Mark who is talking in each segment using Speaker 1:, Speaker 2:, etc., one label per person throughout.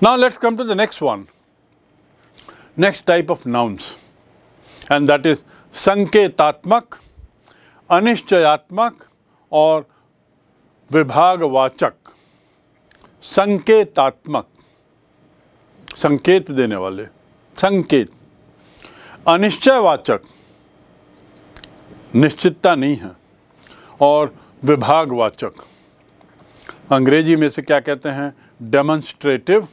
Speaker 1: Now let's come to the next one, next type of nouns and that is संकेतात्मक अनिश्चयात्मक और विभागवाचक संकेतात्मक संकेत देने वाले संकेत अनिश्चयवाचक निश्चितता नहीं है और विभागवाचक अंग्रेजी में से क्या कहते हैं demonstrative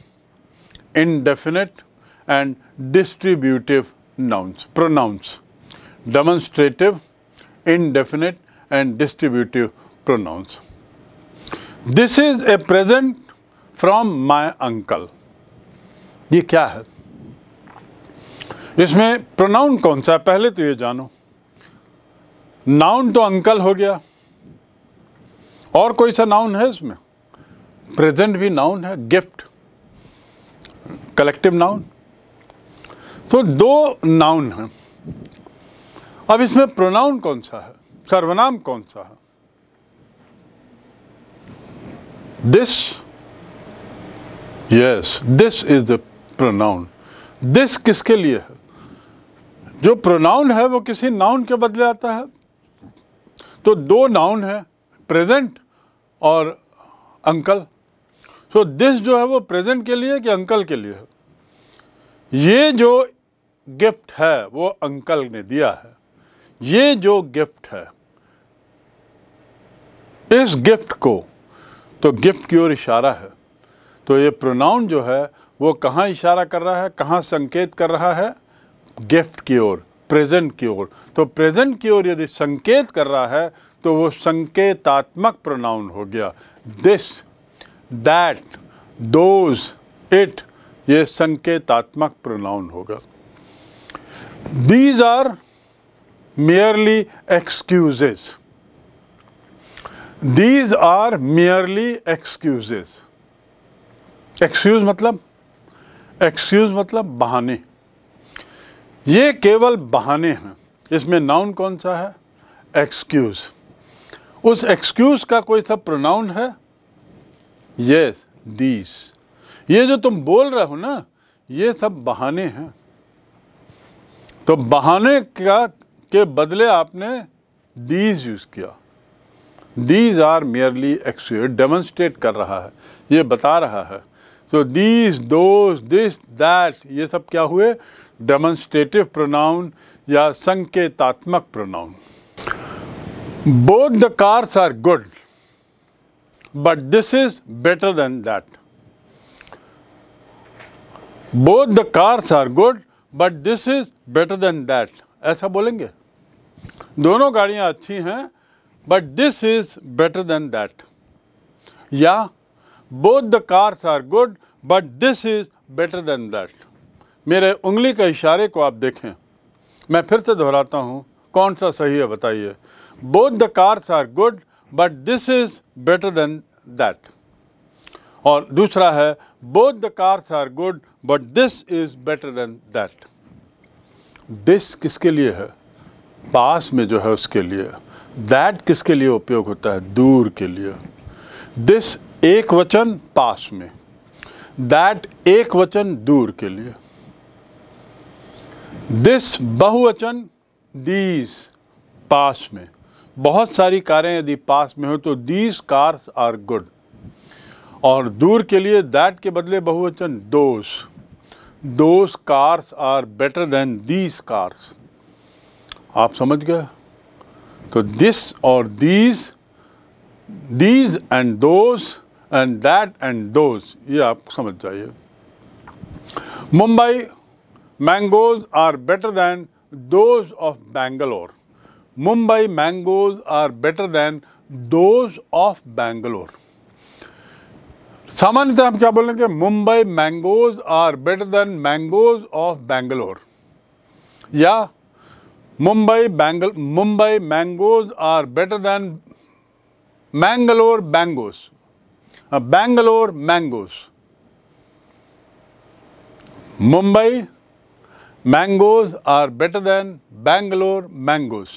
Speaker 1: indefinite and distributive nouns, pronouns. Demonstrative, indefinite and distributive pronouns. This is a present from my uncle. ye kya hai isme pronoun kaun sa pehle to ye jano noun to uncle ho gaya aur koi sa noun hai isme present bhi noun hai gift collective noun तो दो noun हैं अब इसमें pronoun कौन सा है सर्वनाम कौन सा है this yes this is the pronoun this किसके लिए है जो प्रोनाउन है वो किसी नाउन के बदले आता है तो दो नाउन है प्रेजेंट और अंकल सो so, दिस जो है वो प्रेजेंट के लिए कि अंकल के लिए ये जो गिफ्ट है वो अंकल ने दिया है ये जो गिफ्ट है इस गिफ्ट को तो गिफ्ट की ओर इशारा है तो ये प्रोनाउन जो है वो कहाँ इशारा कर रहा है कहाँ संकेत कर रहा है गिफ्ट की ओर प्रेजेंट की ओर तो प्रेजेंट की ओर यदि संकेत कर रहा है तो वो संकेतात्मक प्रोनाउन हो गया दिस दैट दोज इट ये संकेतात्मक प्रोनाउन होगा these are merely excuses these are merely excuses excuse मतलब एक्सक्यूज मतलब बहाने ये केवल बहाने हैं इसमें नाउन कौन सा है एक्सक्यूज उस एक्सक्यूज का कोई सब प्रोनाउन है यस दीस ये जो तुम बोल रहे हो ना ये सब बहाने हैं तो बहाने का के बदले आपने दीज यूज़ किया these are merely excuses demonstrate कर रहा है ये बता रहा है तो दीज दोज दिस दैट ये सब क्या हुए डेमोन्स्ट्रेटिव प्रोनाउन या संकेतात्मक pronoun both the cars are good but this is better than that. Both the cars are good, but this is better than that. ऐसा बोलेंगे दोनों गाड़ियाँ अच्छी हैं but this is better than that या both the cars are good but this is better than that मेरे उंगली के इशारे को आप देखें मैं फिर से दोहराता हूँ कौन सा सही है बताइए both the cars are good but this is better than that और दूसरा है both the cars are good but this is better than that this किसके लिए है पास में जो है उसके लिए दैट किसके लिए उपयोग होता है दूर के लिए दिस एक वचन पास में दैट एक वचन दूर के लिए दिस बहुवचन दीज पास में बहुत सारी कारें यदि पास में हो तो दीज कार्स आर गुड और दूर के लिए दैट के बदले बहुवचन those those cars are better than these cars आप समझ गए तो दिस और these these and those and that and those ये आप समझ जाइए Mumbai mangoes are better than those of Bangalore Mumbai mangoes are better than those of Bangalore सामान्यतः हम क्या बोलेंगे Mumbai mangoes are better than mangoes of Bangalore या मुंबई बैंगल Mumbai mangoes are better than Mangalore बैंगोज Bangalore mangoes Mumbai mangoes are better than Bangalore mangoes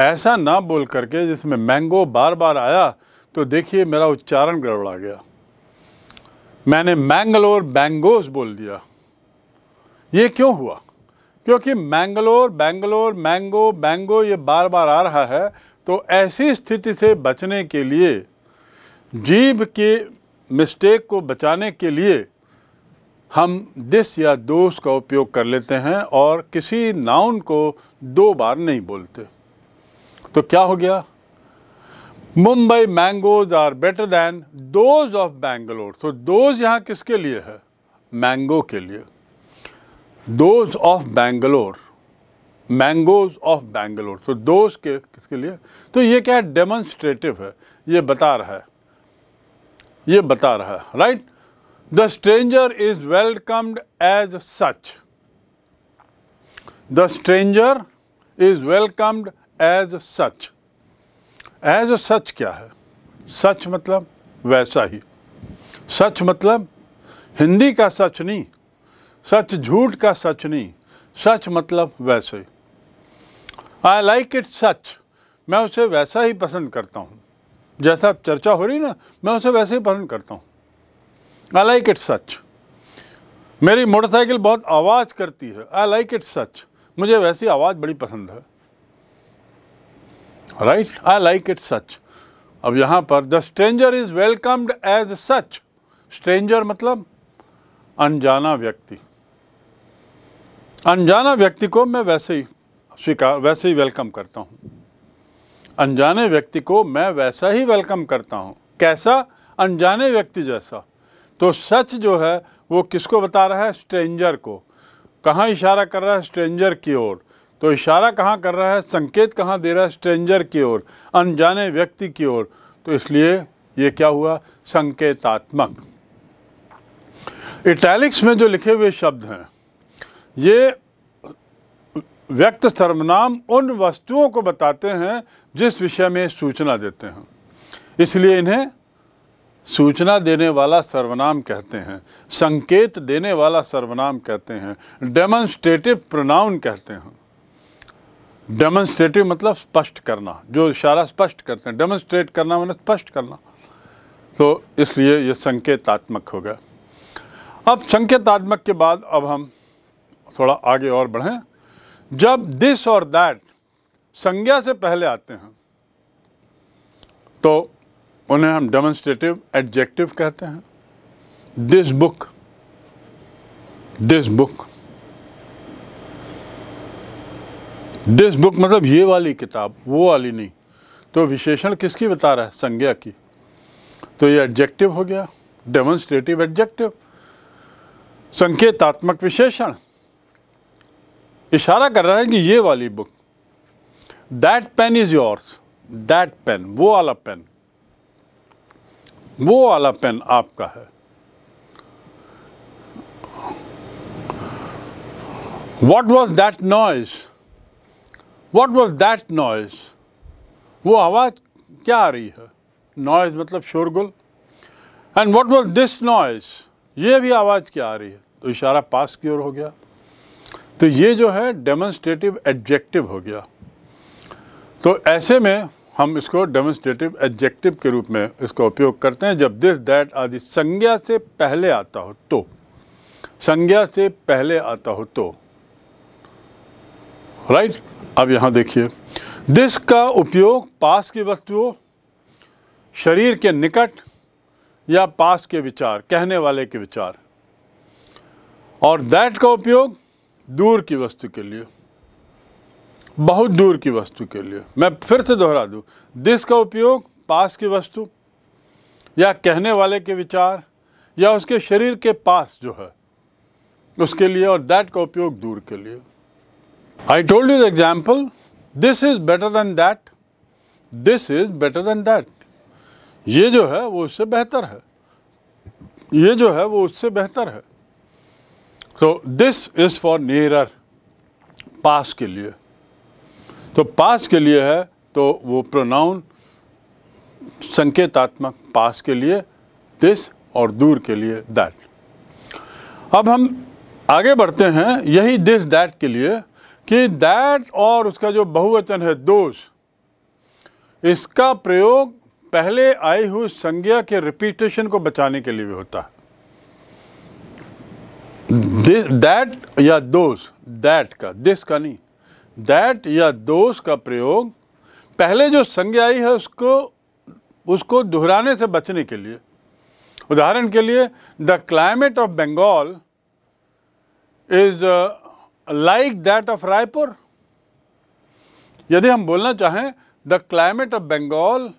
Speaker 1: ऐसा ना बोल करके जिसमें मैंगो बार बार आया तो देखिए मेरा उच्चारण गड़बड़ा गया मैंने मैंगलोर बैंगोस बोल दिया ये क्यों हुआ क्योंकि मैंगलोर बैंगलोर मैंगो बैंगो ये बार बार आ रहा है तो ऐसी स्थिति से बचने के लिए जीभ के मिस्टेक को बचाने के लिए हम दिस या दोष का उपयोग कर लेते हैं और किसी नाउन को दो बार नहीं बोलते तो क्या हो गया Mumbai mangoes are better than those of Bangalore तो दोज यहाँ किसके लिए है मैंगो के लिए those of Bangalore mangoes of Bangalore तो दोज के किसके लिए तो ये क्या है डेमोन्स्ट्रेटिव है ये बता रहा है ये बता रहा है right the stranger is welcomed as such the stranger is welcomed as such as such क्या है सच मतलब वैसा ही सच मतलब हिंदी का सच नहीं सच झूठ का सच नहीं सच मतलब वैसे ही आई लाइक इट सच मैं उसे वैसा ही पसंद करता हूँ जैसा चर्चा हो रही ना मैं उसे वैसे ही पसंद करता हूँ आई लाइक इट सच मेरी मोटरसाइकिल बहुत आवाज़ करती है आई लाइक इट सच मुझे वैसी आवाज़ बड़ी पसंद है right I like it such अब यहाँ पर the stranger is welcomed as such stranger मतलब अनजाना व्यक्ति अनजाना व्यक्ति को मैं वैसे ही स्वीकार वैसे ही वेलकम करता हूँ अनजाने व्यक्ति को मैं वैसा ही वेलकम करता हूँ कैसा अनजाने व्यक्ति जैसा तो सच जो है वो किसको बता रहा है स्ट्रेंजर को कहाँ इशारा कर रहा है स्ट्रेंजर की ओर तो इशारा कहाँ कर रहा है संकेत कहाँ दे रहा है स्ट्रेंजर की ओर अनजाने व्यक्ति की ओर तो इसलिए ये क्या हुआ संकेतात्मक इटैलिक्स में जो लिखे हुए शब्द हैं ये व्यक्त सर्वनाम उन वस्तुओं को बताते हैं जिस विषय में सूचना देते हैं इसलिए इन्हें सूचना देने वाला सर्वनाम कहते हैं संकेत देने वाला सर्वनाम कहते हैं डेमोन्स्ट्रेटिव प्रोनाउन कहते हैं डेमोन्स्ट्रेटिव मतलब स्पष्ट करना जो इशारा स्पष्ट करते हैं डेमोन्स्ट्रेट करना मैंने स्पष्ट करना तो इसलिए ये संकेतात्मक हो गया अब संकेतात्मक के बाद अब हम थोड़ा आगे और बढ़ें जब दिस और दैट संज्ञा से पहले आते हैं तो उन्हें हम डेमोन्स्ट्रेटिव एडजेक्टिव कहते हैं this book this book this book मतलब ये वाली किताब वो वाली नहीं तो विशेषण किसकी बता रहा है संज्ञा की तो ये एडजेक्टिव हो गया डेमोन्स्ट्रेटिव एडजेक्टिव संकेतात्मक विशेषण इशारा कर रहा है कि ये वाली book that pen is yours that pen वो वाला पेन वो वाला पेन आपका है what was that noise what was that noise वो आवाज़ क्या आ रही है नॉइज़ मतलब शोरगुल and what was this noise ये भी आवाज़ क्या आ रही है तो इशारा पास की ओर हो गया तो ये जो है डेमोन्स्ट्रेटिव एडजेक्टिव हो गया तो ऐसे में हम इसको डेमोन्स्ट्रेटिव एडजेक्टिव के रूप में इसका उपयोग करते हैं जब दिस दैट आदि संज्ञा से पहले आता हो तो संज्ञा से पहले आता हो तो राइट अब यहाँ देखिए दिस का उपयोग पास की वस्तुओं शरीर के निकट या पास के विचार कहने वाले के विचार और दैट का उपयोग दूर की वस्तु के लिए बहुत दूर की वस्तु के लिए मैं फिर से दोहरा दूँ दिस का उपयोग पास की वस्तु या कहने वाले के विचार या उसके शरीर के पास जो है उसके लिए और दैट का उपयोग दूर के लिए I told you the example, this is better than that, this is better than that. ये जो है वो उससे बेहतर है ये जो है वो उससे बेहतर है so this is for nearer पास के लिए तो पास के लिए है तो वो प्रोनाउन संकेतात्मक पास के लिए दिस और दूर के लिए दैट अब हम आगे बढ़ते हैं यही दिस दैट के लिए कि दैट और उसका जो बहुवचन है दोष इसका प्रयोग पहले आई हुई संज्ञा के रिपीटेशन को बचाने के लिए भी होता है दैट या दोष दैट का दिस का नहीं दैट या दोष का प्रयोग पहले जो संज्ञा आई है उसको उसको दोहराने से बचने के लिए उदाहरण के लिए the climate of Bengal is like that of Raipur यदि हम बोलना चाहें the climate of Bengal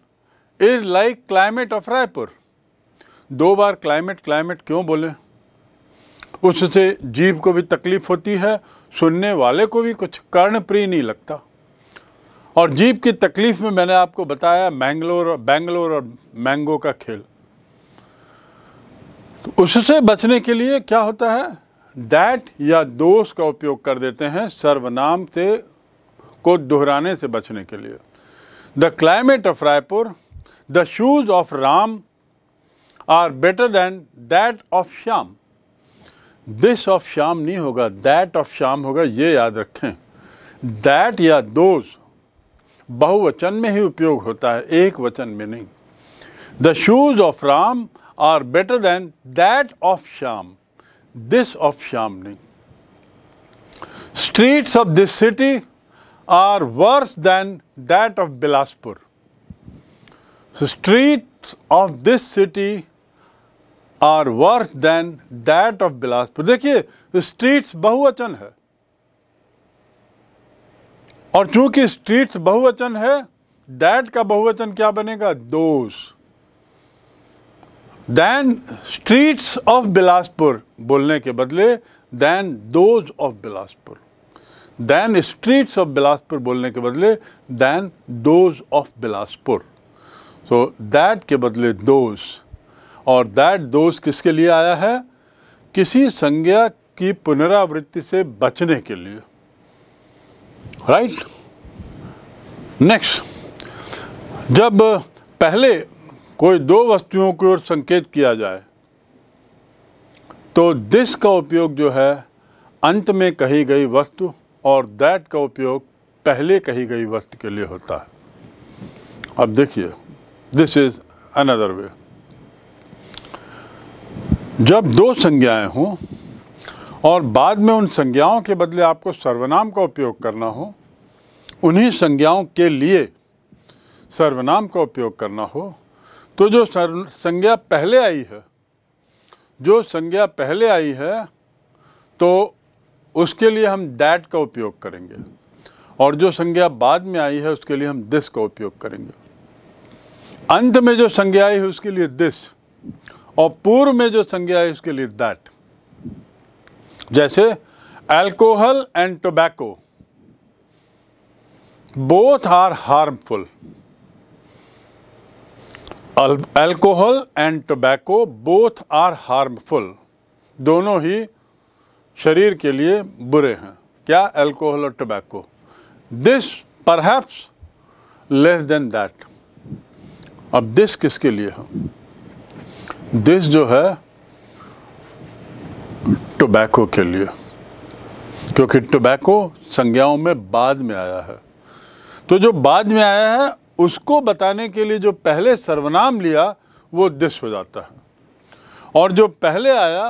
Speaker 1: is like climate of Raipur दो बार क्लाइमेट क्लाइमेट क्यों बोले उससे जीव को भी तकलीफ होती है सुनने वाले को भी कुछ कर्णप्रिय नहीं लगता और जीव की तकलीफ में मैंने आपको बताया मैंगलोर और बैंगलोर और मैंगो का खेल तो उससे बचने के लिए क्या होता है दैट या दोष का उपयोग कर देते हैं सर्वनाम से को दोहराने से बचने के लिए the climate of Raipur the shoes of Ram are better than that of Shyam this of Shyam नहीं होगा दैट ऑफ श्याम होगा ये याद रखें दैट या दोज बहुवचन में ही उपयोग होता है एक वचन में नहीं the shoes of Ram are better than that of Shyam this of Shamni. Streets of this city are worse than that of Bilaspur. The streets of this city are worse than that of Bilaspur देखिए streets बहुवचन है और चूंकि streets बहुवचन है that का बहुवचन क्या बनेगा those. Than streets of Bilaspur बोलने के बदले than those of Bilaspur than streets of Bilaspur बोलने के बदले than those of Bilaspur so that के बदले दोज और दैट दोज किसके लिए आया है किसी संज्ञा की पुनरावृत्ति से बचने के लिए राइट right? नेक्स्ट जब पहले कोई दो वस्तुओं की ओर संकेत किया जाए तो दिस का उपयोग जो है अंत में कही गई वस्तु और दैट का उपयोग पहले कही गई वस्तु के लिए होता है अब देखिए दिस इज़ अनदर वे जब दो संज्ञाएं हों और बाद में उन संज्ञाओं के बदले आपको सर्वनाम का उपयोग करना हो उन्हीं संज्ञाओं के लिए सर्वनाम का उपयोग करना हो तो जो संज्ञा पहले आई है जो संज्ञा पहले आई है तो उसके लिए हम दैट का उपयोग करेंगे और जो संज्ञा बाद में आई है उसके लिए हम दिस का उपयोग करेंगे अंत में जो संज्ञा आई है उसके लिए दिस और पूर्व में जो संज्ञा आई उसके लिए दैट जैसे alcohol and tobacco both are harmful alcohol and tobacco both are harmful दोनों ही शरीर के लिए बुरे हैं क्या अल्कोहल और tobacco this perhaps less than that अब दिस किसके लिए है दिस जो है टोबैको के लिए क्योंकि टोबैको संज्ञाओं में बाद में आया है तो जो बाद में आया है उसको बताने के लिए जो पहले सर्वनाम लिया वो दिस हो जाता है और जो पहले आया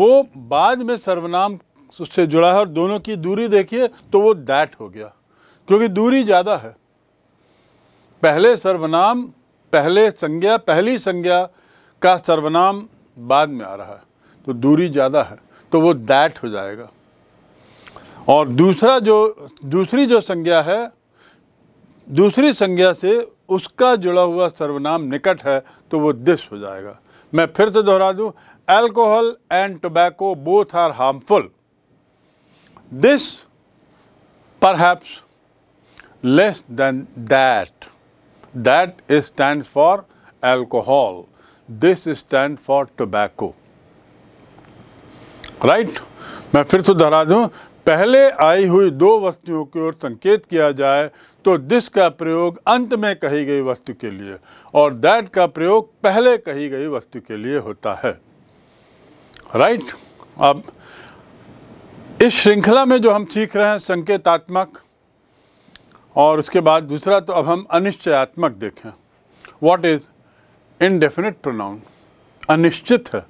Speaker 1: वो बाद में सर्वनाम उससे जुड़ा है और दोनों की दूरी देखिए तो वो दैट हो गया क्योंकि दूरी ज़्यादा है पहले सर्वनाम पहले संज्ञा पहली संज्ञा का सर्वनाम बाद में आ रहा है तो दूरी ज़्यादा है तो वो दैट हो जाएगा और दूसरा जो दूसरी जो संज्ञा है दूसरी संज्ञा से उसका जुड़ा हुआ सर्वनाम निकट है तो वो दिस हो जाएगा मैं फिर से दोहरा दूं alcohol and tobacco both are harmful this perhaps less than that that stand for alcohol this stand for tobacco right मैं फिर तो दोहरा दूं पहले आई हुई दो वस्तुओं की ओर संकेत किया जाए तो दिस का प्रयोग अंत में कही गई वस्तु के लिए और दैट का प्रयोग पहले कही गई वस्तु के लिए होता है राइट right? अब इस श्रृंखला में जो हम सीख रहे हैं संकेतात्मक और उसके बाद दूसरा तो अब हम अनिश्चयात्मक देखें व्हाट इज़ इनडेफिनेट प्रोनाउन अनिश्चित है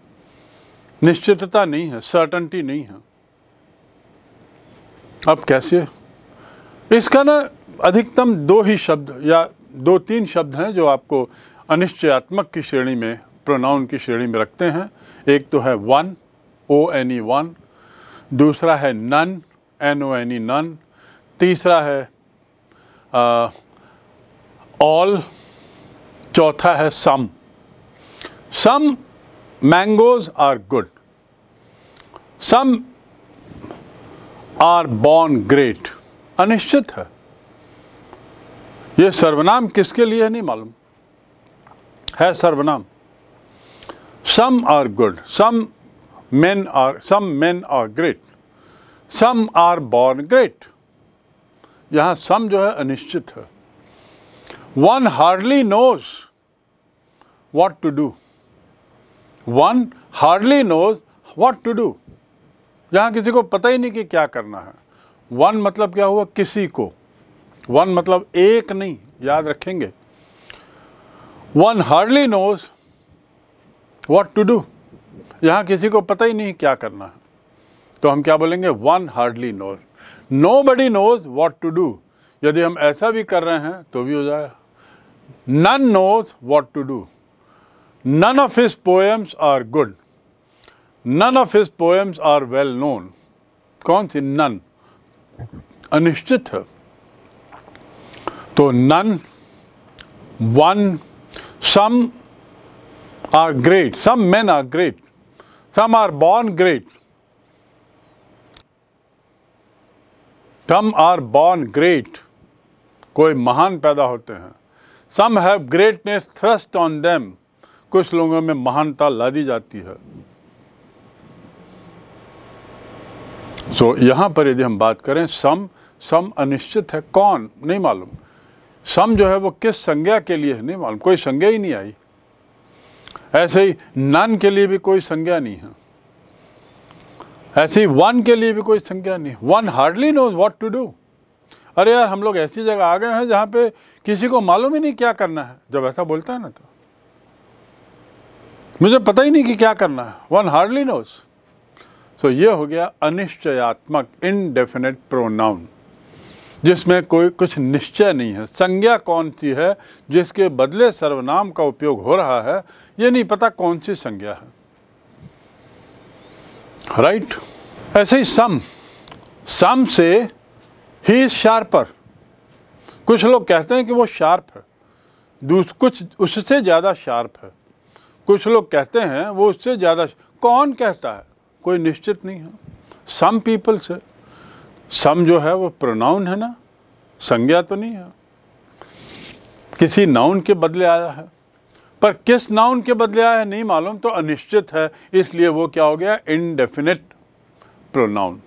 Speaker 1: निश्चितता नहीं है सर्टनटी नहीं है अब कैसे इसका ना अधिकतम दो ही शब्द या दो तीन शब्द हैं जो आपको अनिश्चयात्मक की श्रेणी में प्रोनाउन की श्रेणी में रखते हैं एक तो है one O N E one दूसरा है none N O N E none तीसरा है ऑल चौथा है some some mangoes are good some are born great अनिश्चित है यह सर्वनाम किसके लिए है नहीं मालूम है सर्वनाम some are good some men are some men are great some are born great यहां सम जो है अनिश्चित है one hardly knows what to do one hardly knows what to do जहाँ किसी को पता ही नहीं कि क्या करना है वन मतलब क्या हुआ किसी को वन मतलब एक नहीं याद रखेंगे one hardly knows what to do यहाँ किसी को पता ही नहीं क्या करना है तो हम क्या बोलेंगे one hardly knows nobody knows what to do यदि हम ऐसा भी कर रहे हैं तो भी हो जाएगा none knows what to do none of his poems are good none of his poems are well known कौन सी नन अनिश्चित है तो none one some are great some men are great some are born great some are born great कोई महान पैदा होते हैं some have greatness thrust on them कुछ लोगों में महानता ला दी जाती है सो so, यहाँ पर यदि हम बात करें सम सम अनिश्चित है कौन नहीं मालूम सम जो है वो किस संज्ञा के लिए है नहीं मालूम कोई संज्ञा ही नहीं आई ऐसे ही नन के लिए भी कोई संज्ञा नहीं है ऐसे ही वन के लिए भी कोई संज्ञा नहीं one hardly knows what to do अरे यार हम लोग ऐसी जगह आ गए हैं जहाँ पे किसी को मालूम ही नहीं क्या करना है जब ऐसा बोलता है ना तो मुझे पता ही नहीं कि क्या करना है one hardly knows so so, ये हो गया अनिश्चयात्मक इनडेफिनेट प्रोनाउन जिसमें कोई कुछ निश्चय नहीं है संज्ञा कौन सी है जिसके बदले सर्वनाम का उपयोग हो रहा है ये नहीं पता कौन सी संज्ञा है राइट right? ऐसे ही सम सम से ही इज शार्पर कुछ लोग कहते हैं कि वो शार्प है दूस कुछ उससे ज़्यादा शार्प है कुछ लोग कहते हैं वो उससे ज़्यादा कौन कहता है कोई निश्चित नहीं है सम पीपल से सम जो है वो प्रोनाउन है ना संज्ञा तो नहीं है किसी नाउन के बदले आया है पर किस नाउन के बदले आया है नहीं मालूम तो अनिश्चित है इसलिए वो क्या हो गया indefinite pronoun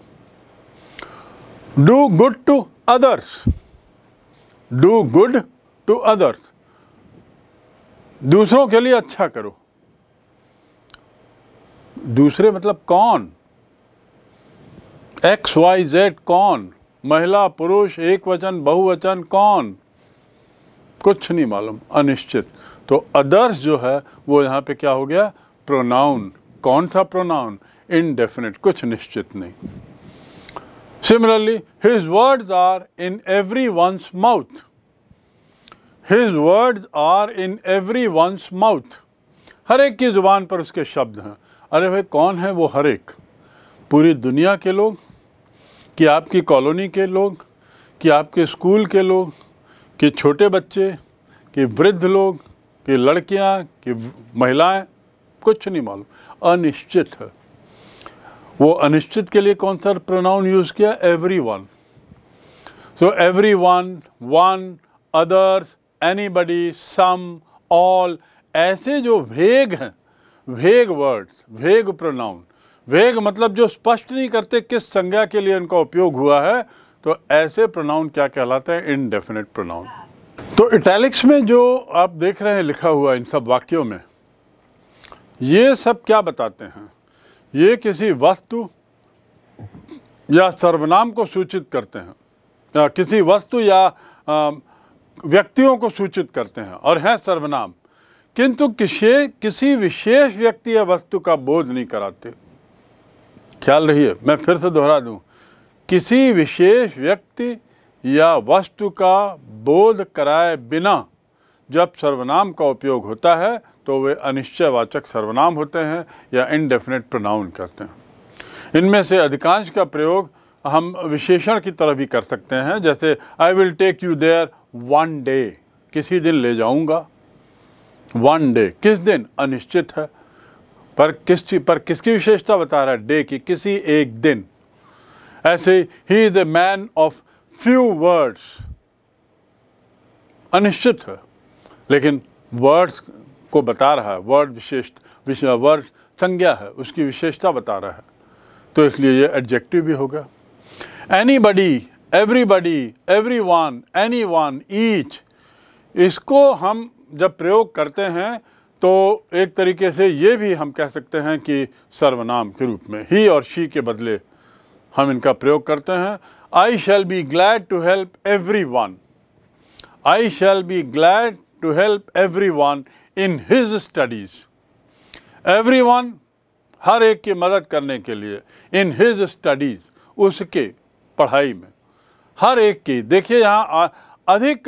Speaker 1: do good to others do good to others दूसरों के लिए अच्छा करो दूसरे मतलब कौन एक्स वाई जेड कौन महिला पुरुष एक वचन बहुवचन कौन कुछ नहीं मालूम अनिश्चित तो अदर्स जो है वो यहाँ पे क्या हो गया प्रोनाउन कौन सा प्रोनाउन इनडेफिनेट कुछ निश्चित नहीं similarly his words are in every one's mouth his words are in every one's mouth हर एक की ज़ुबान पर उसके शब्द हैं अरे भाई कौन है वो हर एक पूरी दुनिया के लोग कि आपकी कॉलोनी के लोग कि आपके स्कूल के लोग कि छोटे बच्चे कि वृद्ध लोग कि लड़कियां कि महिलाएं कुछ नहीं मालूम अनिश्चित है वो अनिश्चित के लिए कौन सा प्रोनाउन यूज़ किया every one so every one one others anybody some all ऐसे जो भेग हैं वेग वर्ड्स वेग प्रोनाउन वेग मतलब जो स्पष्ट नहीं करते किस संज्ञा के लिए इनका उपयोग हुआ है तो ऐसे प्रोनाउन क्या कहलाते हैं इनडेफिनेट प्रोनाउन तो इटैलिक्स में जो आप देख रहे हैं लिखा हुआ इन सब वाक्यों में ये सब क्या बताते हैं ये किसी वस्तु या सर्वनाम को सूचित करते हैं किसी वस्तु या व्यक्तियों को सूचित करते हैं और हैं सर्वनाम किंतु किसी किसी विशेष व्यक्ति या वस्तु का बोध नहीं कराते ख्याल रहिए मैं फिर से दोहरा दूं किसी विशेष व्यक्ति या वस्तु का बोध कराए बिना जब सर्वनाम का उपयोग होता है तो वे अनिश्चयवाचक सर्वनाम होते हैं या इनडेफिनेट प्रोनाउन कहते हैं इनमें से अधिकांश का प्रयोग हम विशेषण की तरह भी कर सकते हैं जैसे I will take you there one day किसी दिन ले जाऊंगा वन डे किस दिन अनिश्चित है पर किस चीज पर किसकी विशेषता बता रहा है डे की किसी एक दिन ऐसे ही is a man of few words अनिश्चित है लेकिन वर्ड्स को बता रहा है वर्ड विशेष वर्ड संज्ञा है उसकी विशेषता बता रहा है तो इसलिए ये एडजेक्टिव भी होगा anybody everybody every one any one each इसको हम जब प्रयोग करते हैं तो एक तरीके से ये भी हम कह सकते हैं कि सर्वनाम के रूप में ही और शी के बदले हम इनका प्रयोग करते हैं I shall be glad to help every one I shall be glad to help every one in his studies every one हर एक की मदद करने के लिए इन हिज स्टडीज़ उसके पढ़ाई में हर एक की देखिए यहाँ अधिक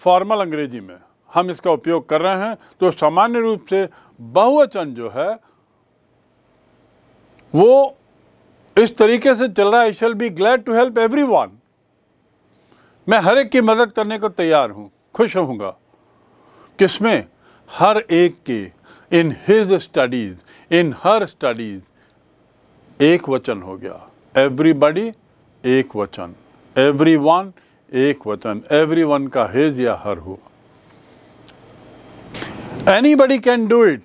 Speaker 1: फॉर्मल अंग्रेजी में हम इसका उपयोग कर रहे हैं तो सामान्य रूप से बहुवचन जो है वो इस तरीके से चल रहा है I shall be glad to help every one मैं हर एक की मदद करने को तैयार हूँ खुश होऊंगा किसमें हर एक के in his studies in her studies एक वचन हो गया एवरीबॉडी एक वचन एवरी वन एक वचन एवरी वन का हिज या हर हुआ anybody can do it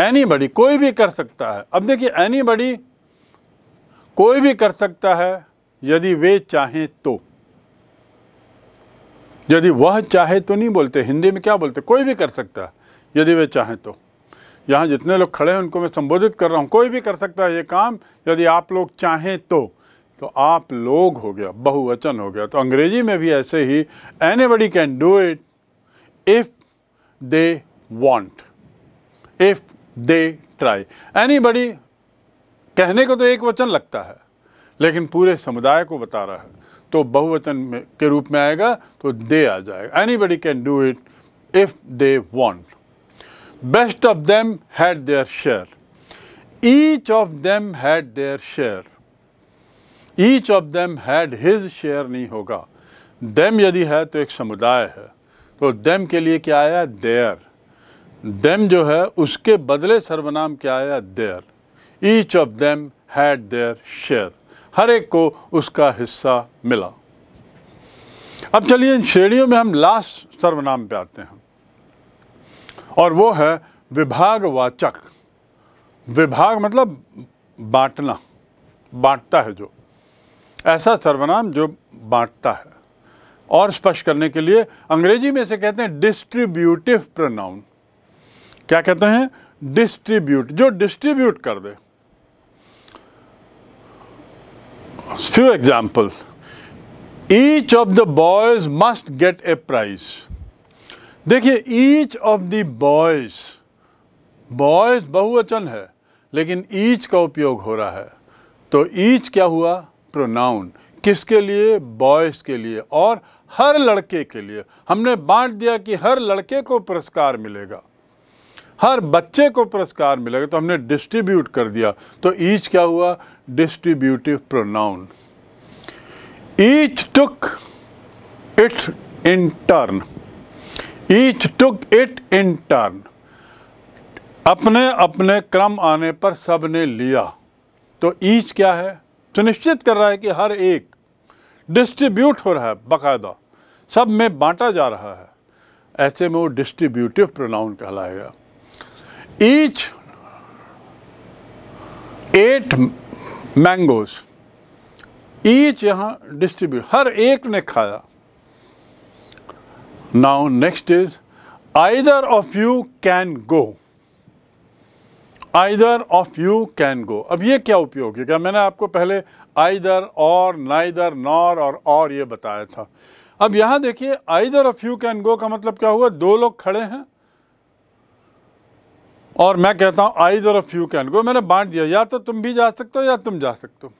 Speaker 1: anybody कोई भी कर सकता है अब देखिए एनीबडी कोई भी कर सकता है यदि वे चाहें तो यदि वह चाहे तो नहीं बोलते हिंदी में क्या बोलते कोई भी कर सकता है यदि वे चाहें तो यहाँ जितने लोग खड़े हैं उनको मैं संबोधित कर रहा हूँ कोई भी कर सकता है ये काम यदि आप लोग चाहें तो तो आप लोग हो गया बहुवचन हो गया तो अंग्रेजी में भी ऐसे ही anybody can do it if they want if they try. Anybody कहने को तो एक वचन लगता है लेकिन पूरे समुदाय को बता रहा है तो बहुवचन में के रूप में आएगा तो दे आ जाएगा anybody can do it if they want best of them had their share each of them had their share each of them had his share नहीं होगा देम यदि है तो एक समुदाय है तो देम के लिए क्या आया देयर दैम जो है उसके बदले सर्वनाम क्या आया their each of them had their share हर एक को उसका हिस्सा मिला अब चलिए इन श्रेणियों में हम लास्ट सर्वनाम पे आते हैं और वो है विभागवाचक विभाग मतलब बांटना बांटता है जो ऐसा सर्वनाम जो बांटता है और स्पष्ट करने के लिए अंग्रेजी में से कहते हैं डिस्ट्रीब्यूटिव प्रोनाउन क्या कहते हैं डिस्ट्रीब्यूट जो डिस्ट्रीब्यूट कर दे few example each of the boys must get a prize देखिए each of the boys boys बहुवचन है लेकिन ईच का उपयोग हो रहा है तो ईच क्या हुआ प्रोनाउन किसके लिए बॉयज़ के लिए और हर लड़के के लिए हमने बांट दिया कि हर लड़के को पुरस्कार मिलेगा हर बच्चे को पुरस्कार मिलेगा तो हमने डिस्ट्रीब्यूट कर दिया तो ईच क्या हुआ distributive pronoun each took it in turn each took it in turn अपने अपने क्रम आने पर सब ने लिया तो ईच क्या है सुनिश्चित कर रहा है कि हर एक डिस्ट्रीब्यूट हो रहा है बाकायदा सब में बांटा जा रहा है ऐसे में वो डिस्ट्रीब्यूटिव प्रोनाउन कहलाएगा ईच एट मैंगोज ईच यहाँ डिस्ट्रीब्यूट हर एक ने खाया now next is either of you can go either of you can go अब ये क्या उपयोग है क्या मैंने आपको पहले आइदर और नाइदर नॉर और और ये बताया था अब यहां देखिए either of you can go का मतलब क्या हुआ दो लोग खड़े हैं और मैं कहता हूं either of you can go मैंने बांट दिया या तो तुम भी जा सकते हो या तुम जा सकते हो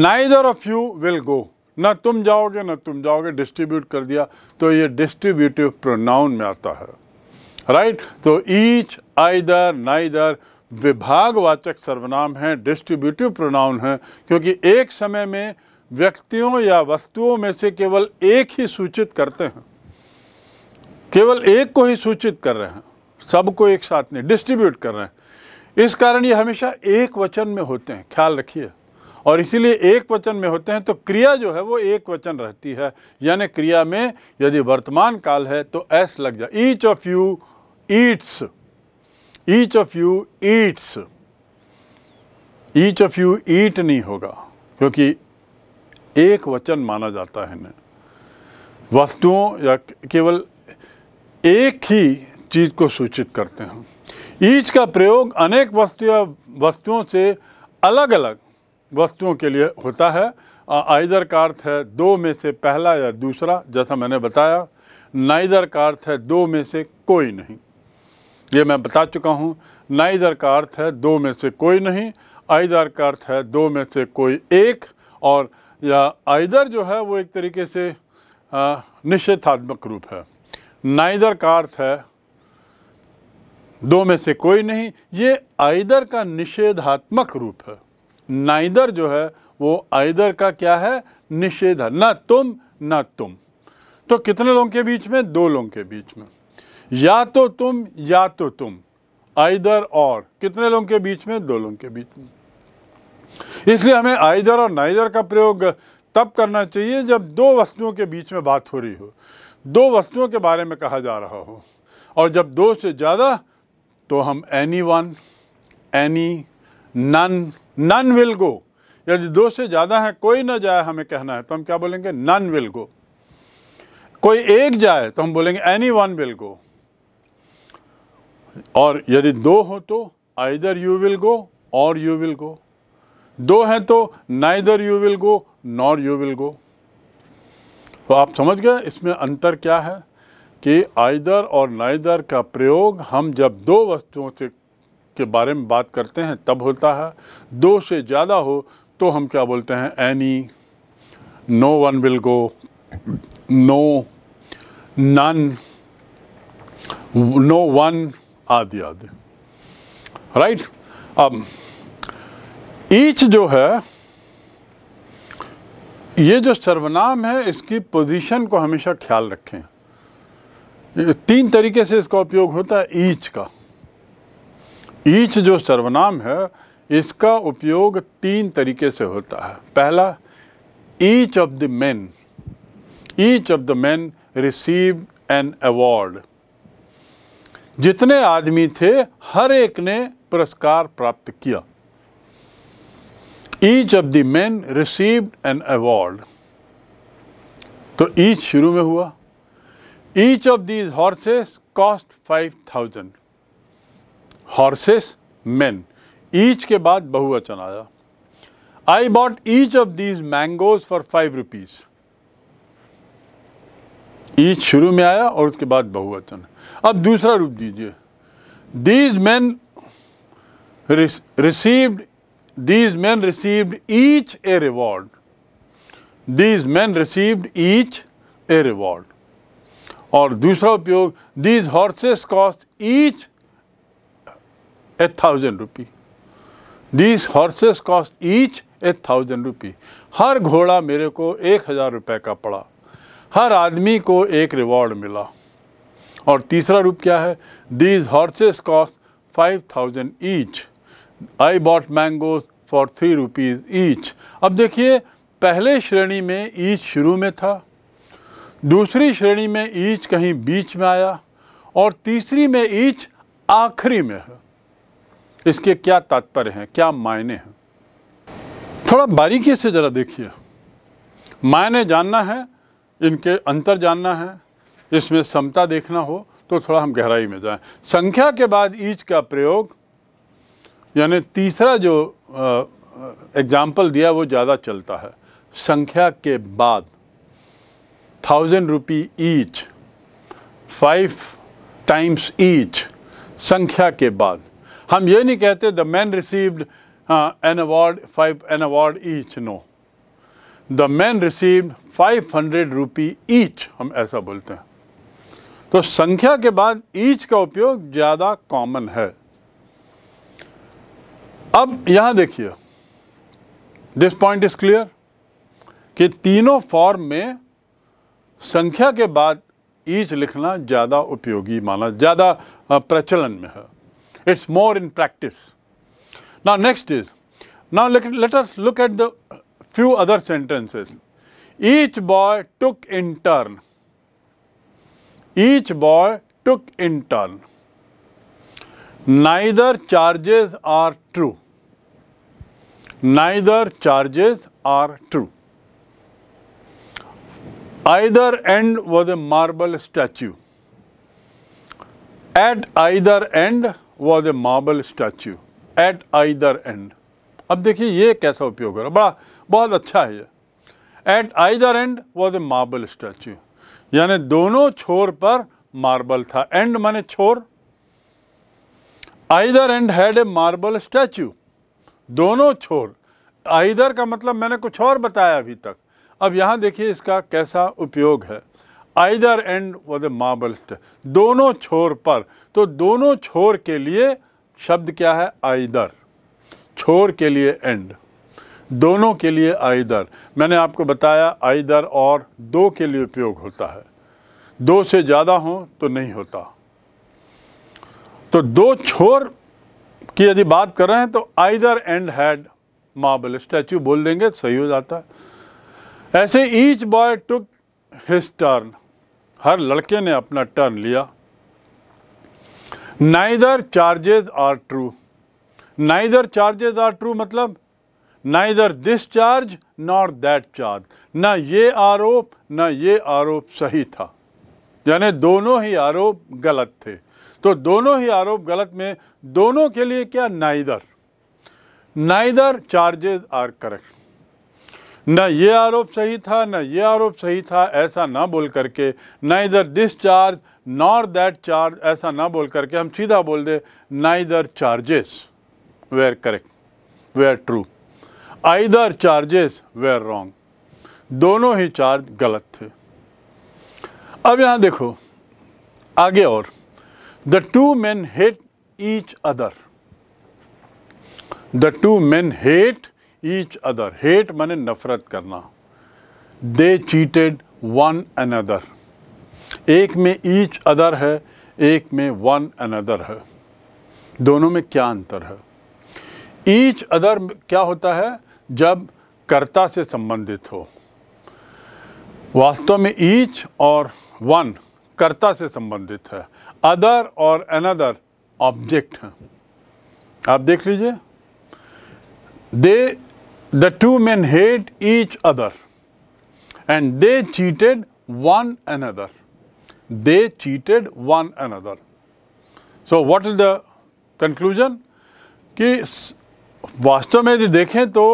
Speaker 1: neither of you will go ना तुम जाओगे ना तुम जाओगे डिस्ट्रीब्यूट कर दिया तो ये डिस्ट्रीब्यूटिव प्रोनाउन में आता है राइट right? तो ईच आइदर नाइदर विभागवाचक सर्वनाम है डिस्ट्रीब्यूटिव प्रोनाउन है क्योंकि एक समय में व्यक्तियों या वस्तुओं में से केवल एक ही सूचित करते हैं केवल एक को ही सूचित कर रहे हैं सबको एक साथ नहीं डिस्ट्रीब्यूट कर रहे हैं इस कारण ये हमेशा एक वचन में होते हैं ख्याल रखिए और इसीलिए एक वचन में होते हैं तो क्रिया जो है वो एक वचन रहती है यानी क्रिया में यदि वर्तमान काल है तो एस लग जाए each of you eats each of you eats each of you eat नहीं होगा क्योंकि एक वचन माना जाता है ना वस्तुओं या केवल एक ही चीज़ को सूचित करते हैं ईच का प्रयोग अनेक वस्तु या वस्तुओं से अलग अलग वस्तुओं के लिए होता है आइदर का अर्थ है दो में से पहला या दूसरा जैसा मैंने बताया नाइदर का अर्थ है दो में से कोई नहीं ये मैं बता चुका हूँ नाइदर का अर्थ है दो में से कोई नहीं आइदर का अर्थ है दो में से कोई एक और या आइदर जो है वो एक तरीके से निषेधात्मक रूप है नाइदर का अर्थ है दो में से कोई नहीं ये आइदर का निषेधात्मक रूप है नाइदर जो है वो आइदर का क्या है निषेध ना तुम ना तुम तो कितने लोगों के बीच में दो लोगों के बीच में या तो तुम या तो तुम आइदर और कितने लोगों के बीच में दो लोगों के बीच में इसलिए हमें आइदर और नाइदर का प्रयोग तब करना चाहिए जब दो वस्तुओं के बीच में बात हो रही हो दो वस्तुओं के बारे में कहा जा रहा हो और जब दो से ज़्यादा तो हम any one any none none will go यदि दो से ज़्यादा है कोई ना जाए हमें कहना है तो हम क्या बोलेंगे नन विल गो कोई एक जाए तो हम बोलेंगे एनी वन विल गो और यदि दो हो तो आइदर यू विल गो और यू विल गो दो हैं तो either you will go nor you will go तो आप समझ गए इसमें अंतर क्या है कि आइदर और नाइदर का प्रयोग हम जब दो वस्तुओं से के बारे में बात करते हैं तब होता है दो से ज़्यादा हो तो हम क्या बोलते हैं any no one will go no none no one आदि आदि राइट अब ईच जो है ये जो सर्वनाम है इसकी पोजीशन को हमेशा ख्याल रखें तीन तरीके से इसका उपयोग होता है ईच का ईच जो सर्वनाम है इसका उपयोग तीन तरीके से होता है पहला each of the man each of the man receive an award जितने आदमी थे हर एक ने पुरस्कार प्राप्त किया each of the man received an award तो ईच शुरू में हुआ each of these horses cost five thousand horses man each के बाद बहुवचन आया I bought each of these mangoes for five rupees each शुरू में आया और उसके बाद बहुवचन अब दूसरा रूप दीजिए these man received these man received each a reward these man received each a reward और दूसरा उपयोग these horses cost each a thousand rupee these horses cost each a thousand rupee हर घोड़ा मेरे को एक हज़ार रुपये का पड़ा हर आदमी को एक रिवॉर्ड मिला और तीसरा रूप क्या है these horses cost five thousand each I bought mangoes for three rupees each अब देखिए पहले श्रेणी में ईच शुरू में था दूसरी श्रेणी में ईच कहीं बीच में आया और तीसरी में ईच आखिरी में है इसके क्या तात्पर्य हैं क्या मायने हैं थोड़ा बारीकी से ज़रा देखिए मायने जानना है इनके अंतर जानना है इसमें समता देखना हो तो थोड़ा हम गहराई में जाएं संख्या के बाद ईच का प्रयोग यानी तीसरा जो एग्ज़ाम्पल दिया वो ज़्यादा चलता है संख्या के बाद thousand rupee each five times each संख्या के बाद हम ये नहीं कहते the man received an award five an award each no the man receive 500 rupee each हम ऐसा बोलते हैं तो संख्या के बाद ईच का उपयोग ज़्यादा कॉमन है अब यहां देखिए दिस पॉइंट इज़ क्लियर कि तीनों फॉर्म में संख्या के बाद ईच लिखना ज़्यादा उपयोगी माना ज़्यादा प्रचलन में है इट्स मोर इन प्रैक्टिस ना नेक्स्ट इज ना let us look at the few other sentences. Each boy took in turn. Each boy took in turn. Neither charges are true. Neither charges are true. Either end was a marble statue. At either end was a marble statue. At either end. अब देखिए ये कैसा उपयोग हो रहा बड़ा बहुत अच्छा है ये at either end was a marble statue यानी दोनों छोर पर मार्बल था एंड माने छोर either end had a marble statue दोनों छोर आइदर का मतलब मैंने कुछ और बताया अभी तक अब यहाँ देखिए इसका कैसा उपयोग है either end was a marble दोनों छोर पर तो दोनों छोर के लिए शब्द क्या है आइदर छोर के लिए एंड दोनों के लिए दर मैंने आपको बताया दर और दो के लिए उपयोग होता है दो से ज़्यादा हो तो नहीं होता तो दो छोर की यदि बात कर रहे हैं तो either end had marble statue बोल देंगे तो सही हो जाता है ऐसे each boy took his turn हर लड़के ने अपना टर्न लिया neither charges are true neither charges are true मतलब ना either this charge nor that charge ना ये आरोप ना ये आरोप सही था यानी दोनों ही आरोप गलत थे तो दोनों ही आरोप गलत में दोनों के लिए क्या neither neither charges are correct ना ये आरोप सही था ना ये आरोप सही था ऐसा ना बोल करके ना either this charge nor that charge ऐसा ना बोल करके हम सीधा बोल दें ना either charges were correct were true either charges were wrong दोनों ही चार्ज गलत थे अब यहाँ देखो आगे और the two man hate each other the two man hate each other hate मैंने नफरत करना they cheated one another एक में ईच अदर है एक में वन एन अदर है दोनों में क्या अंतर है ईच अदर क्या होता है जब कर्ता से संबंधित हो वास्तव में ईच और वन कर्ता से संबंधित है अदर और अनदर ऑब्जेक्ट हैं आप देख लीजिए they the two man hate each other and they cheated one another they cheated one another so what is the conclusion कि वास्तव में यदि देखें तो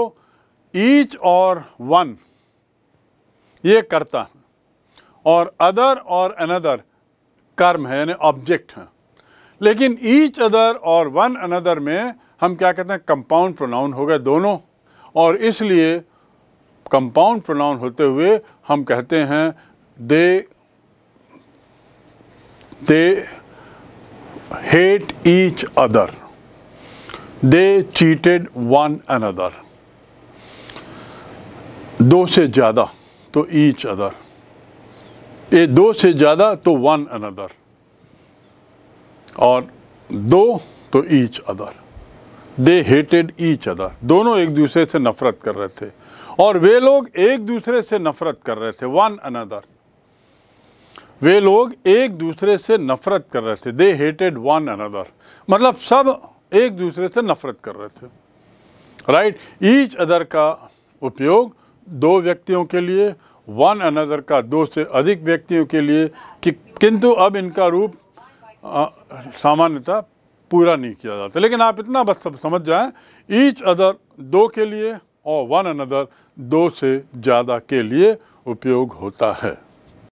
Speaker 1: ईच और वन ये करता है और अदर और अनदर कर्म है यानी ऑब्जेक्ट हैं लेकिन ईच अदर और वन अनदर में हम क्या कहते हैं कंपाउंड प्रोनाउन हो गए दोनों और इसलिए कंपाउंड प्रोनाउन होते हुए हम कहते हैं they they hate each other they cheated one another दो से ज़्यादा तो ईच अदर ये दो से ज़्यादा तो वन अनदर और दो तो each other they hated each other दोनों एक दूसरे से नफ़रत कर रहे थे और वे लोग एक दूसरे से नफ़रत कर रहे थे वन अनदर वे लोग एक दूसरे से नफ़रत कर रहे थे दे हेटेड वन अनदर मतलब सब एक दूसरे से नफ़रत कर रहे थे राइट ईच अदर का उपयोग दो व्यक्तियों के लिए वन अनदर का दो से अधिक व्यक्तियों के लिए कि किंतु अब इनका रूप सामान्यतः पूरा नहीं किया जाता लेकिन आप इतना बस सब समझ जाएं ईच अदर दो के लिए और वन अनदर दो से ज़्यादा के लिए उपयोग होता है